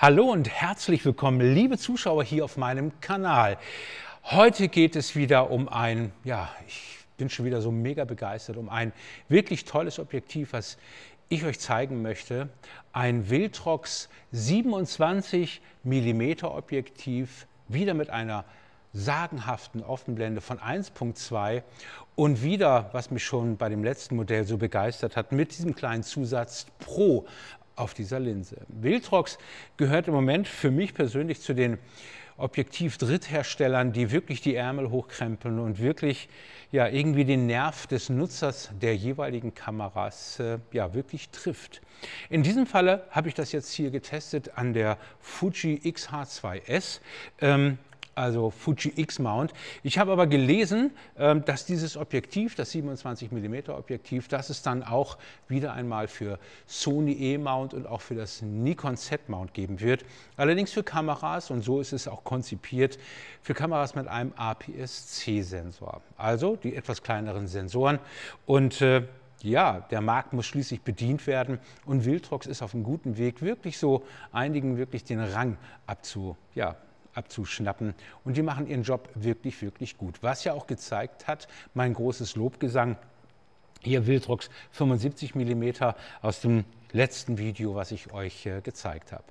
Hallo und herzlich willkommen, liebe Zuschauer hier auf meinem Kanal. Heute geht es wieder um ein, ja, ich bin schon wieder so mega begeistert, um ein wirklich tolles Objektiv, was ich euch zeigen möchte. Ein Wildrox 27 mm Objektiv, wieder mit einer sagenhaften Offenblende von 1.2 und wieder, was mich schon bei dem letzten Modell so begeistert hat, mit diesem kleinen Zusatz Pro, auf dieser Linse. Viltrox gehört im Moment für mich persönlich zu den Objektiv-Drittherstellern, die wirklich die Ärmel hochkrempeln und wirklich ja, irgendwie den Nerv des Nutzers der jeweiligen Kameras äh, ja, wirklich trifft. In diesem Falle habe ich das jetzt hier getestet an der Fuji XH2S. Ähm, also Fuji X-Mount. Ich habe aber gelesen, ähm, dass dieses Objektiv, das 27 mm Objektiv, das es dann auch wieder einmal für Sony E-Mount und auch für das Nikon Z-Mount geben wird. Allerdings für Kameras, und so ist es auch konzipiert, für Kameras mit einem APS-C-Sensor. Also die etwas kleineren Sensoren. Und äh, ja, der Markt muss schließlich bedient werden und Viltrox ist auf einem guten Weg, wirklich so einigen wirklich den Rang abzu, ja, abzuschnappen. Und die machen ihren Job wirklich, wirklich gut. Was ja auch gezeigt hat, mein großes Lobgesang, hier Wildrocks 75 mm aus dem letzten Video, was ich euch äh, gezeigt habe.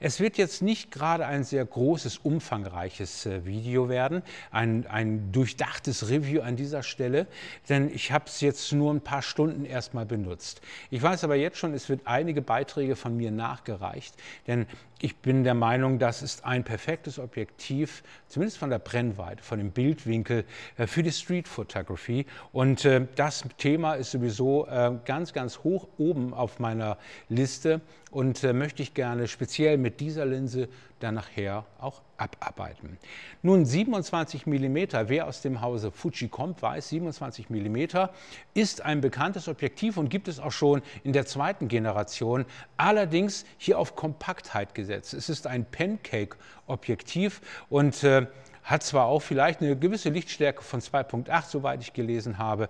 Es wird jetzt nicht gerade ein sehr großes, umfangreiches äh, Video werden, ein, ein durchdachtes Review an dieser Stelle, denn ich habe es jetzt nur ein paar Stunden erstmal benutzt. Ich weiß aber jetzt schon, es wird einige Beiträge von mir nachgereicht, denn ich bin der Meinung, das ist ein perfektes Objektiv, zumindest von der Brennweite, von dem Bildwinkel äh, für die Street Photography und äh, das Thema ist sowieso äh, ganz, ganz hoch oben auf meiner Liste und äh, möchte ich gerne speziell mit dieser Linse dann nachher auch abarbeiten. Nun 27 mm, wer aus dem Hause Fuji kommt, weiß, 27 mm ist ein bekanntes Objektiv und gibt es auch schon in der zweiten Generation, allerdings hier auf Kompaktheit gesetzt. Es ist ein Pancake-Objektiv und äh, hat zwar auch vielleicht eine gewisse Lichtstärke von 2.8, soweit ich gelesen habe.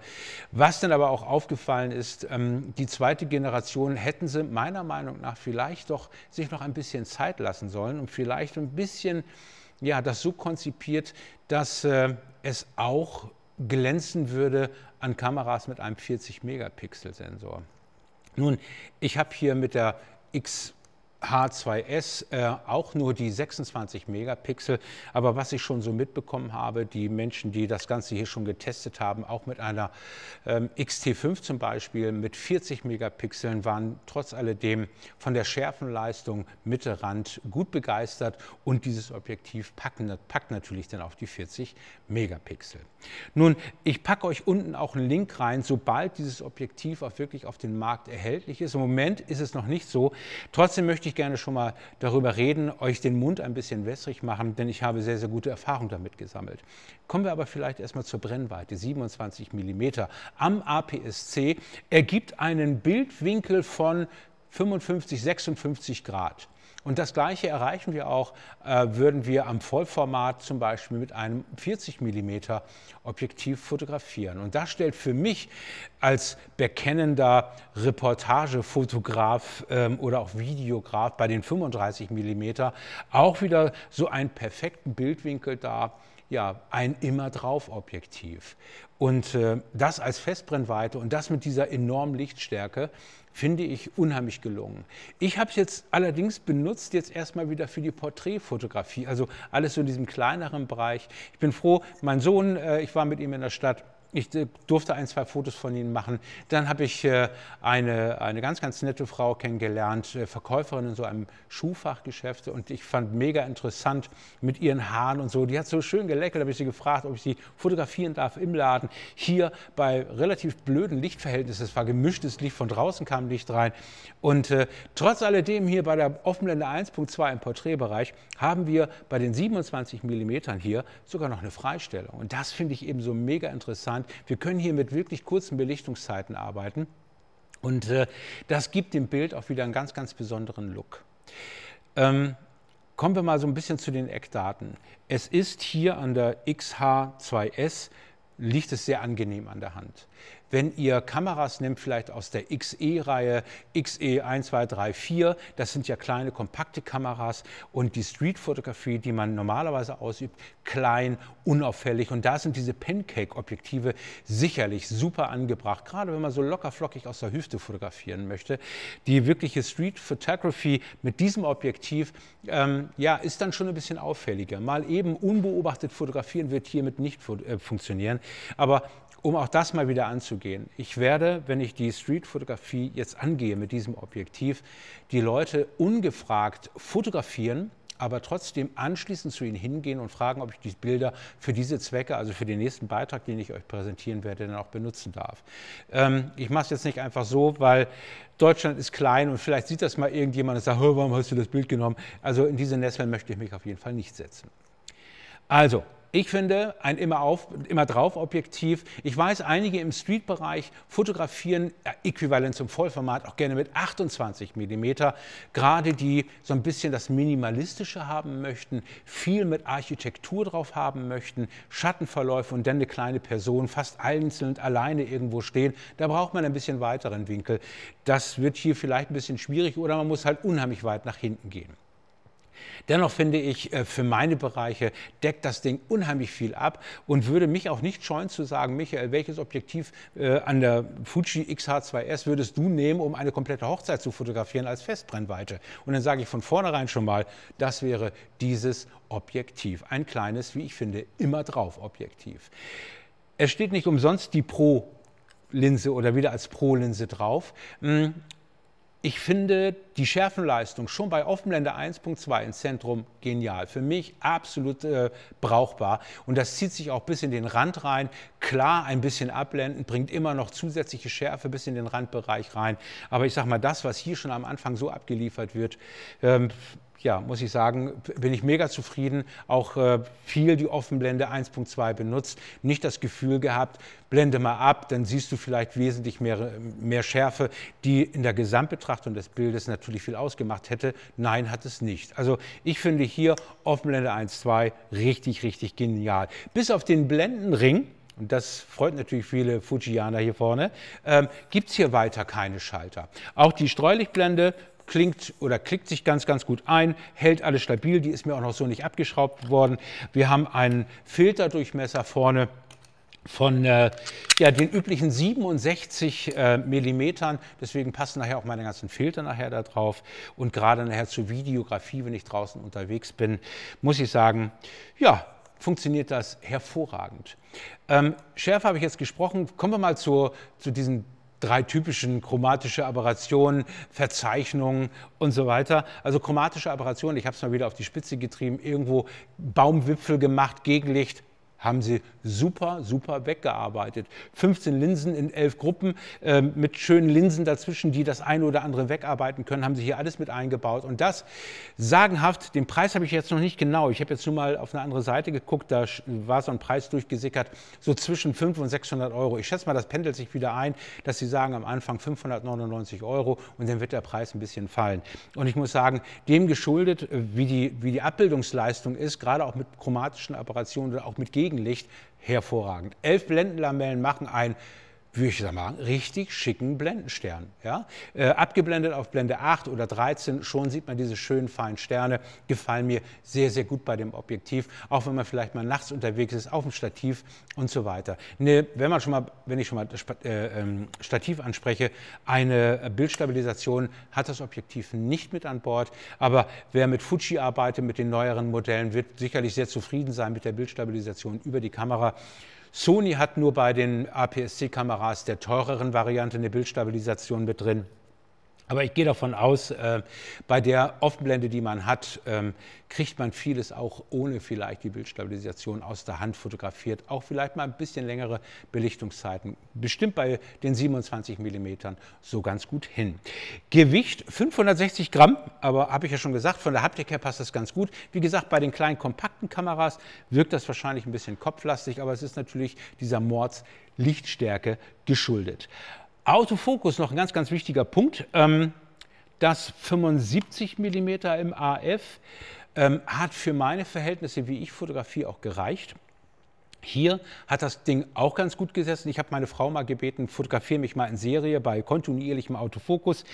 Was dann aber auch aufgefallen ist, ähm, die zweite Generation hätten sie meiner Meinung nach vielleicht doch sich noch ein bisschen Zeit lassen sollen und vielleicht ein bisschen ja, das so konzipiert, dass äh, es auch glänzen würde an Kameras mit einem 40-Megapixel-Sensor. Nun, ich habe hier mit der X H2S äh, auch nur die 26 Megapixel. Aber was ich schon so mitbekommen habe, die Menschen, die das Ganze hier schon getestet haben, auch mit einer ähm, XT5 zum Beispiel mit 40 Megapixeln, waren trotz alledem von der Schärfenleistung Mitte-Rand gut begeistert. Und dieses Objektiv packen, packt natürlich dann auf die 40 Megapixel. Nun, ich packe euch unten auch einen Link rein, sobald dieses Objektiv auch wirklich auf den Markt erhältlich ist. Im Moment ist es noch nicht so. Trotzdem möchte ich ich gerne schon mal darüber reden, euch den Mund ein bisschen wässrig machen, denn ich habe sehr, sehr gute Erfahrung damit gesammelt. Kommen wir aber vielleicht erstmal zur Brennweite. 27 mm am APS-C ergibt einen Bildwinkel von 55, 56 Grad. Und das Gleiche erreichen wir auch, äh, würden wir am Vollformat zum Beispiel mit einem 40 mm Objektiv fotografieren. Und das stellt für mich als bekennender Reportagefotograf ähm, oder auch Videograf bei den 35 mm auch wieder so einen perfekten Bildwinkel dar ja, ein immer drauf Objektiv. Und äh, das als Festbrennweite und das mit dieser enormen Lichtstärke finde ich unheimlich gelungen. Ich habe es jetzt allerdings benutzt, jetzt erstmal wieder für die Porträtfotografie, also alles so in diesem kleineren Bereich. Ich bin froh, mein Sohn, äh, ich war mit ihm in der Stadt, ich äh, durfte ein, zwei Fotos von ihnen machen. Dann habe ich äh, eine, eine ganz, ganz nette Frau kennengelernt, äh, Verkäuferin in so einem Schuhfachgeschäft. Und ich fand mega interessant mit ihren Haaren und so. Die hat so schön geleckert, habe ich sie gefragt, ob ich sie fotografieren darf im Laden. Hier bei relativ blöden Lichtverhältnissen, es war gemischtes Licht, von draußen kam Licht rein. Und äh, trotz alledem hier bei der Offenblende 1.2 im Porträtbereich haben wir bei den 27 mm hier sogar noch eine Freistellung. Und das finde ich eben so mega interessant gelernt, wir können hier mit wirklich kurzen Belichtungszeiten arbeiten. Und äh, das gibt dem Bild auch wieder einen ganz, ganz besonderen Look. Ähm, kommen wir mal so ein bisschen zu den Eckdaten. Es ist hier an der XH2S, liegt es sehr angenehm an der Hand. Wenn ihr Kameras nehmt, vielleicht aus der XE-Reihe, XE 1234 das sind ja kleine, kompakte Kameras und die Street-Fotografie, die man normalerweise ausübt, klein, unauffällig und da sind diese Pancake-Objektive sicherlich super angebracht, gerade wenn man so locker flockig aus der Hüfte fotografieren möchte. Die wirkliche Street-Photography mit diesem Objektiv, ähm, ja, ist dann schon ein bisschen auffälliger. Mal eben unbeobachtet fotografieren wird hiermit nicht äh, funktionieren, aber um auch das mal wieder anzugehen. Ich werde, wenn ich die Streetfotografie jetzt angehe mit diesem Objektiv, die Leute ungefragt fotografieren aber trotzdem anschließend zu Ihnen hingehen und fragen, ob ich die Bilder für diese Zwecke, also für den nächsten Beitrag, den ich euch präsentieren werde, dann auch benutzen darf. Ähm, ich mache es jetzt nicht einfach so, weil Deutschland ist klein und vielleicht sieht das mal irgendjemand und sagt, Hör, warum hast du das Bild genommen? Also in diese Nesseln möchte ich mich auf jeden Fall nicht setzen. Also, ich finde, ein immer, auf, immer drauf Objektiv. Ich weiß, einige im Street-Bereich fotografieren äquivalent zum Vollformat auch gerne mit 28 mm. Gerade die so ein bisschen das Minimalistische haben möchten, viel mit Architektur drauf haben möchten, Schattenverläufe und dann eine kleine Person fast einzeln alleine irgendwo stehen. Da braucht man ein bisschen weiteren Winkel. Das wird hier vielleicht ein bisschen schwierig oder man muss halt unheimlich weit nach hinten gehen. Dennoch finde ich, äh, für meine Bereiche deckt das Ding unheimlich viel ab und würde mich auch nicht scheuen zu sagen, Michael, welches Objektiv äh, an der Fuji XH2S würdest du nehmen, um eine komplette Hochzeit zu fotografieren als Festbrennweite? Und dann sage ich von vornherein schon mal, das wäre dieses Objektiv. Ein kleines, wie ich finde, immer drauf Objektiv. Es steht nicht umsonst die Pro Linse oder wieder als Pro-Linse drauf. Hm, ich finde die Schärfenleistung schon bei Offenblende 1.2 im Zentrum genial. Für mich absolut äh, brauchbar. Und das zieht sich auch bis in den Rand rein. Klar, ein bisschen abblenden, bringt immer noch zusätzliche Schärfe bis in den Randbereich rein. Aber ich sag mal, das, was hier schon am Anfang so abgeliefert wird, ähm, ja, muss ich sagen, bin ich mega zufrieden. Auch äh, viel die Offenblende 1.2 benutzt. Nicht das Gefühl gehabt, blende mal ab, dann siehst du vielleicht wesentlich mehr, mehr Schärfe, die in der Gesamtbetrachtung des Bildes natürlich viel ausgemacht hätte. Nein, hat es nicht. Also ich finde hier Offenblende 1.2 richtig, richtig genial. Bis auf den Blendenring, und das freut natürlich viele Fujianer hier vorne, ähm, gibt es hier weiter keine Schalter. Auch die Streulichtblende klingt oder klickt sich ganz, ganz gut ein, hält alles stabil. Die ist mir auch noch so nicht abgeschraubt worden. Wir haben einen Filterdurchmesser vorne von äh, ja, den üblichen 67 äh, Millimetern. Deswegen passen nachher auch meine ganzen Filter nachher da drauf. Und gerade nachher zur Videografie, wenn ich draußen unterwegs bin, muss ich sagen, ja, funktioniert das hervorragend. Ähm, Schärfe habe ich jetzt gesprochen. Kommen wir mal zu, zu diesen drei typischen chromatische Aberrationen, Verzeichnungen und so weiter. Also chromatische Aberrationen, ich habe es mal wieder auf die Spitze getrieben, irgendwo Baumwipfel gemacht, Gegenlicht, haben sie super, super weggearbeitet. 15 Linsen in elf Gruppen äh, mit schönen Linsen dazwischen, die das eine oder andere wegarbeiten können, haben sie hier alles mit eingebaut. Und das sagenhaft, den Preis habe ich jetzt noch nicht genau. Ich habe jetzt nur mal auf eine andere Seite geguckt, da war so ein Preis durchgesickert, so zwischen 500 und 600 Euro. Ich schätze mal, das pendelt sich wieder ein, dass sie sagen am Anfang 599 Euro und dann wird der Preis ein bisschen fallen. Und ich muss sagen, dem geschuldet, äh, wie die, wie die Abbildungsleistung ist, gerade auch mit chromatischen Apparationen oder auch mit Gegen Gegenlicht hervorragend. Elf Blendenlamellen machen ein würde ich sagen, richtig schicken Blendenstern. Ja? Äh, abgeblendet auf Blende 8 oder 13, schon sieht man diese schönen feinen Sterne, gefallen mir sehr, sehr gut bei dem Objektiv, auch wenn man vielleicht mal nachts unterwegs ist, auf dem Stativ und so weiter. Ne, wenn, man schon mal, wenn ich schon mal das äh, ähm, Stativ anspreche, eine Bildstabilisation hat das Objektiv nicht mit an Bord, aber wer mit Fuji arbeitet, mit den neueren Modellen, wird sicherlich sehr zufrieden sein mit der Bildstabilisation über die Kamera. Sony hat nur bei den APS-C-Kameras der teureren Variante eine Bildstabilisation mit drin. Aber ich gehe davon aus, äh, bei der Offenblende, die man hat, ähm, kriegt man vieles auch ohne vielleicht die Bildstabilisation aus der Hand fotografiert. Auch vielleicht mal ein bisschen längere Belichtungszeiten. Bestimmt bei den 27 mm so ganz gut hin. Gewicht 560 Gramm, aber habe ich ja schon gesagt, von der Haptik her passt das ganz gut. Wie gesagt, bei den kleinen kompakten Kameras wirkt das wahrscheinlich ein bisschen kopflastig, aber es ist natürlich dieser Mords Lichtstärke geschuldet. Autofokus, noch ein ganz, ganz wichtiger Punkt. Ähm, das 75 mm im AF ähm, hat für meine Verhältnisse, wie ich fotografiere, auch gereicht. Hier hat das Ding auch ganz gut gesessen. Ich habe meine Frau mal gebeten, fotografiere mich mal in Serie bei kontinuierlichem Autofokus.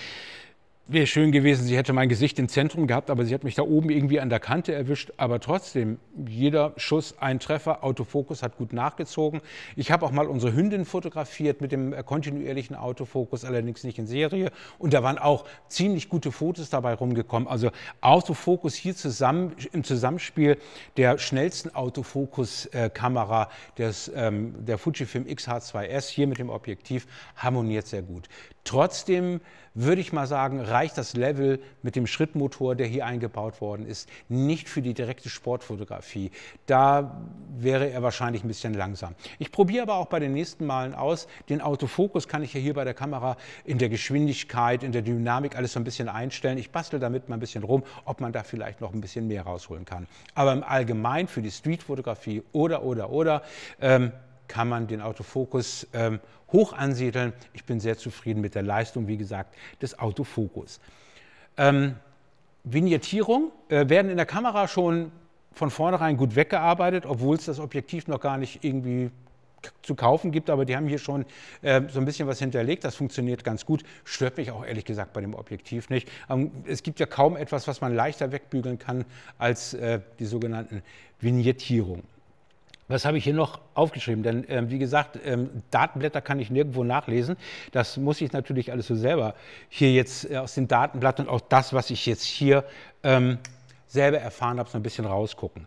Wäre schön gewesen, sie hätte mein Gesicht im Zentrum gehabt, aber sie hat mich da oben irgendwie an der Kante erwischt. Aber trotzdem, jeder Schuss ein Treffer, Autofokus hat gut nachgezogen. Ich habe auch mal unsere Hündin fotografiert mit dem äh, kontinuierlichen Autofokus, allerdings nicht in Serie. Und da waren auch ziemlich gute Fotos dabei rumgekommen. Also Autofokus hier zusammen, im Zusammenspiel der schnellsten Autofokus-Kamera ähm, der Fujifilm XH2S hier mit dem Objektiv harmoniert sehr gut. Trotzdem würde ich mal sagen, erreicht das Level mit dem Schrittmotor, der hier eingebaut worden ist, nicht für die direkte Sportfotografie. Da wäre er wahrscheinlich ein bisschen langsam. Ich probiere aber auch bei den nächsten Malen aus. Den Autofokus kann ich ja hier bei der Kamera in der Geschwindigkeit, in der Dynamik alles so ein bisschen einstellen. Ich bastel damit mal ein bisschen rum, ob man da vielleicht noch ein bisschen mehr rausholen kann. Aber im Allgemeinen für die Streetfotografie oder, oder, oder ähm, kann man den Autofokus ähm, hoch ansiedeln. Ich bin sehr zufrieden mit der Leistung, wie gesagt, des Autofokus. Ähm, Vignettierung äh, werden in der Kamera schon von vornherein gut weggearbeitet, obwohl es das Objektiv noch gar nicht irgendwie zu kaufen gibt, aber die haben hier schon äh, so ein bisschen was hinterlegt. Das funktioniert ganz gut. Stört mich auch ehrlich gesagt bei dem Objektiv nicht. Ähm, es gibt ja kaum etwas, was man leichter wegbügeln kann als äh, die sogenannten Vignettierungen. Was habe ich hier noch aufgeschrieben? Denn ähm, wie gesagt, ähm, Datenblätter kann ich nirgendwo nachlesen. Das muss ich natürlich alles so selber hier jetzt äh, aus den Datenblättern und auch das, was ich jetzt hier ähm, selber erfahren habe, so ein bisschen rausgucken.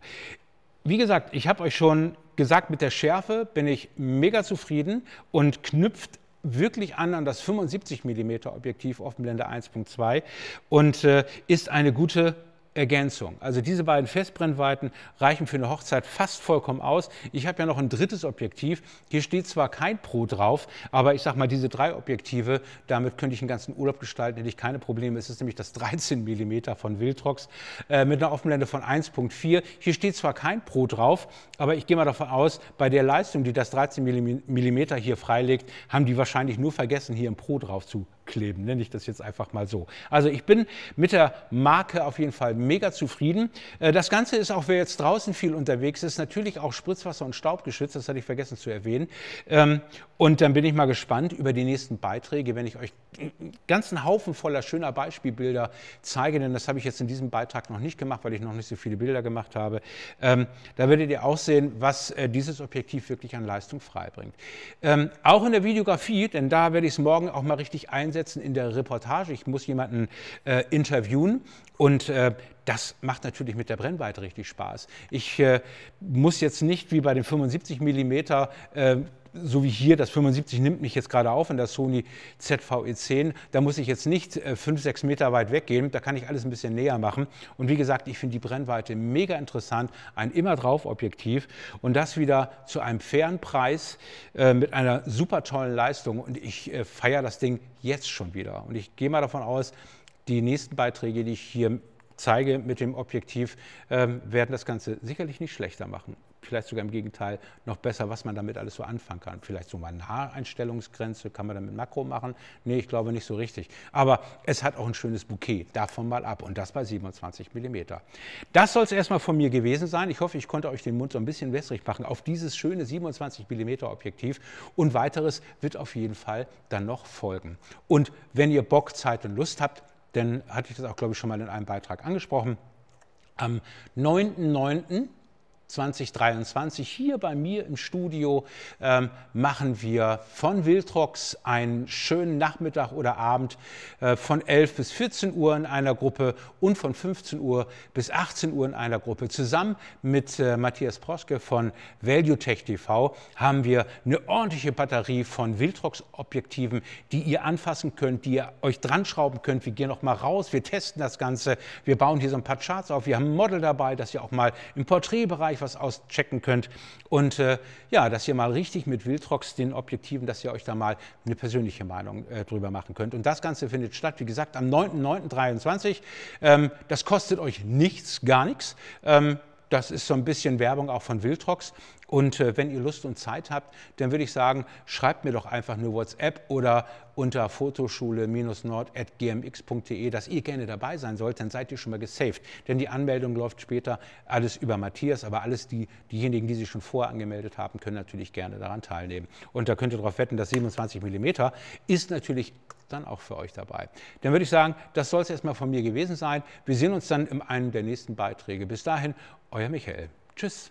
Wie gesagt, ich habe euch schon gesagt, mit der Schärfe bin ich mega zufrieden und knüpft wirklich an an das 75 mm Objektiv Offenblende 1.2 und äh, ist eine gute Ergänzung. Also diese beiden Festbrennweiten reichen für eine Hochzeit fast vollkommen aus. Ich habe ja noch ein drittes Objektiv. Hier steht zwar kein Pro drauf, aber ich sage mal, diese drei Objektive, damit könnte ich einen ganzen Urlaub gestalten, hätte ich keine Probleme. Es ist nämlich das 13 mm von Wiltrox äh, mit einer Offenblende von 1.4. Hier steht zwar kein Pro drauf, aber ich gehe mal davon aus, bei der Leistung, die das 13 mm hier freilegt, haben die wahrscheinlich nur vergessen, hier ein Pro drauf zu kleben, nenne ich das jetzt einfach mal so. Also ich bin mit der Marke auf jeden Fall mega zufrieden. Äh, das Ganze ist auch, wer jetzt draußen viel unterwegs ist, natürlich auch Spritzwasser und Staub geschützt, das hatte ich vergessen zu erwähnen. Ähm, und dann bin ich mal gespannt über die nächsten Beiträge, wenn ich euch einen ganzen Haufen voller schöner Beispielbilder zeige, denn das habe ich jetzt in diesem Beitrag noch nicht gemacht, weil ich noch nicht so viele Bilder gemacht habe. Ähm, da werdet ihr auch sehen, was äh, dieses Objektiv wirklich an Leistung freibringt. Ähm, auch in der Videografie, denn da werde ich es morgen auch mal richtig einsetzen, reinsetzen in der Reportage, ich muss jemanden äh, interviewen und äh, das macht natürlich mit der Brennweite richtig Spaß. Ich äh, muss jetzt nicht wie bei dem 75 mm äh, so wie hier, das 75 nimmt mich jetzt gerade auf in der Sony ZVE10, da muss ich jetzt nicht 5, äh, 6 Meter weit weggehen, da kann ich alles ein bisschen näher machen. Und wie gesagt, ich finde die Brennweite mega interessant, ein immer drauf Objektiv und das wieder zu einem fairen Preis äh, mit einer super tollen Leistung. Und ich äh, feiere das Ding jetzt schon wieder. Und ich gehe mal davon aus, die nächsten Beiträge, die ich hier zeige mit dem Objektiv, ähm, werden das Ganze sicherlich nicht schlechter machen vielleicht sogar im Gegenteil noch besser, was man damit alles so anfangen kann. Vielleicht so mal eine Haareinstellungsgrenze, kann man damit Makro machen? Nee, ich glaube nicht so richtig. Aber es hat auch ein schönes Bouquet, davon mal ab und das bei 27 mm. Das soll es erstmal von mir gewesen sein. Ich hoffe, ich konnte euch den Mund so ein bisschen wässrig machen auf dieses schöne 27 mm Objektiv und weiteres wird auf jeden Fall dann noch folgen. Und wenn ihr Bock, Zeit und Lust habt, dann hatte ich das auch, glaube ich, schon mal in einem Beitrag angesprochen. Am 9.9. 2023 hier bei mir im Studio ähm, machen wir von Wildrocks einen schönen Nachmittag oder Abend äh, von 11 bis 14 Uhr in einer Gruppe und von 15 Uhr bis 18 Uhr in einer Gruppe. Zusammen mit äh, Matthias Proske von ValueTech TV haben wir eine ordentliche Batterie von Wildrocks Objektiven, die ihr anfassen könnt, die ihr euch dran schrauben könnt. Wir gehen noch mal raus, wir testen das Ganze, wir bauen hier so ein paar Charts auf, wir haben ein Model dabei, das ihr auch mal im Porträtbereich ordentlich was auschecken könnt. Und äh, ja, dass ihr mal richtig mit Wildrocks, den Objektiven, dass ihr euch da mal eine persönliche Meinung äh, drüber machen könnt. Und das Ganze findet statt, wie gesagt, am 9.9.23. Ähm, das kostet euch nichts, gar nichts. Ähm, das ist so ein bisschen Werbung auch von Wildrox. Und äh, wenn ihr Lust und Zeit habt, dann würde ich sagen, schreibt mir doch einfach eine WhatsApp oder unter fotoschule-nord.gmx.de, dass ihr gerne dabei sein sollt, dann seid ihr schon mal gesaved. Denn die Anmeldung läuft später alles über Matthias, aber alles die, diejenigen, die sich schon vorher angemeldet haben, können natürlich gerne daran teilnehmen. Und da könnt ihr darauf wetten, dass 27 mm ist natürlich dann auch für euch dabei. Dann würde ich sagen, das soll es erstmal von mir gewesen sein. Wir sehen uns dann in einem der nächsten Beiträge. Bis dahin euer Michael. Tschüss.